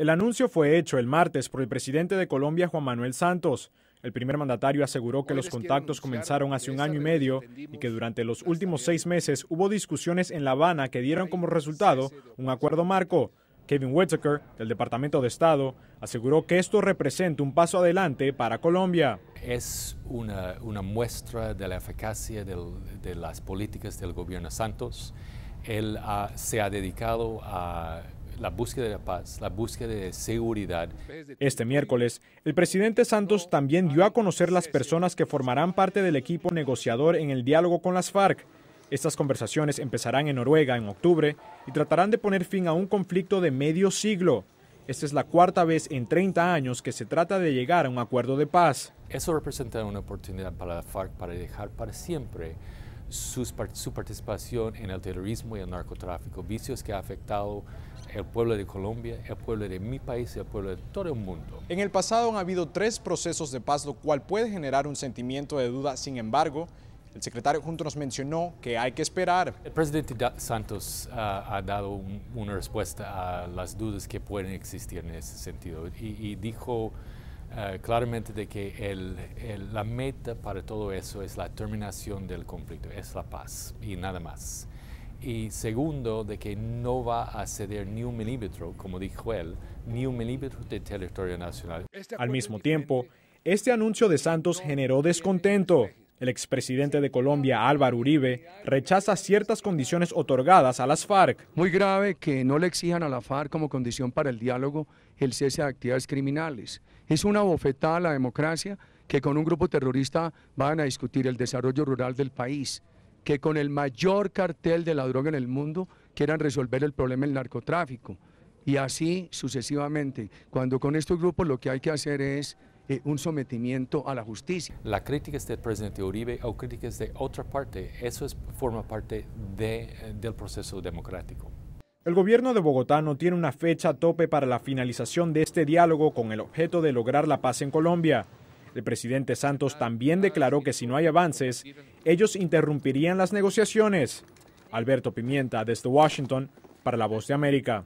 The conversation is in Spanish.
El anuncio fue hecho el martes por el presidente de Colombia, Juan Manuel Santos. El primer mandatario aseguró que los contactos comenzaron hace un año y medio y que durante los últimos seis meses hubo discusiones en La Habana que dieron como resultado un acuerdo marco. Kevin Whitaker, del Departamento de Estado, aseguró que esto representa un paso adelante para Colombia. Es una, muestra de la eficacia de las políticas del gobierno Santos. Él se ha dedicado a la búsqueda de la paz, la búsqueda de seguridad. Este miércoles, el presidente Santos también dio a conocer las personas que formarán parte del equipo negociador en el diálogo con las FARC. Estas conversaciones empezarán en Noruega en octubre y tratarán de poner fin a un conflicto de medio siglo. Esta es la cuarta vez en 30 años que se trata de llegar a un acuerdo de paz. Eso representa una oportunidad para las FARC para dejar para siempre su participación en el terrorismo y el narcotráfico, vicios que ha afectado el pueblo de Colombia, el pueblo de mi país y el pueblo de todo el mundo. En el pasado han habido tres procesos de paz, lo cual puede generar un sentimiento de duda. Sin embargo, el secretario junto nos mencionó que hay que esperar. El presidente Santos ah, ha dado una respuesta a las dudas que pueden existir en ese sentido y dijo eh, claramente de que el, la meta para todo eso es la terminación del conflicto, es la paz y nada más. Y segundo, de que no va a ceder ni un milímetro, como dijo él, ni un milímetro de territorio nacional. Este Al mismo tiempo, este anuncio de Santos generó descontento el expresidente de Colombia, Álvaro Uribe, rechaza ciertas condiciones otorgadas a las FARC. Muy grave que no le exijan a la FARC como condición para el diálogo el cese de actividades criminales. Es una bofetada a la democracia que con un grupo terrorista van a discutir el desarrollo rural del país, que con el mayor cartel de la droga en el mundo quieran resolver el problema del narcotráfico. Y así sucesivamente, cuando con estos grupos lo que hay que hacer es eh, un sometimiento a la justicia. crítica es del presidente Uribe o críticas de otra parte, eso forma parte eh, del proceso democrático. El gobierno de Bogotá no tiene una fecha a tope para la finalización de este diálogo con el objeto de lograr la paz en Colombia. El presidente Santos también declaró que si no hay avances, ellos interrumpirían las negociaciones. Alberto Pimienta, desde Washington, para La Voz de América.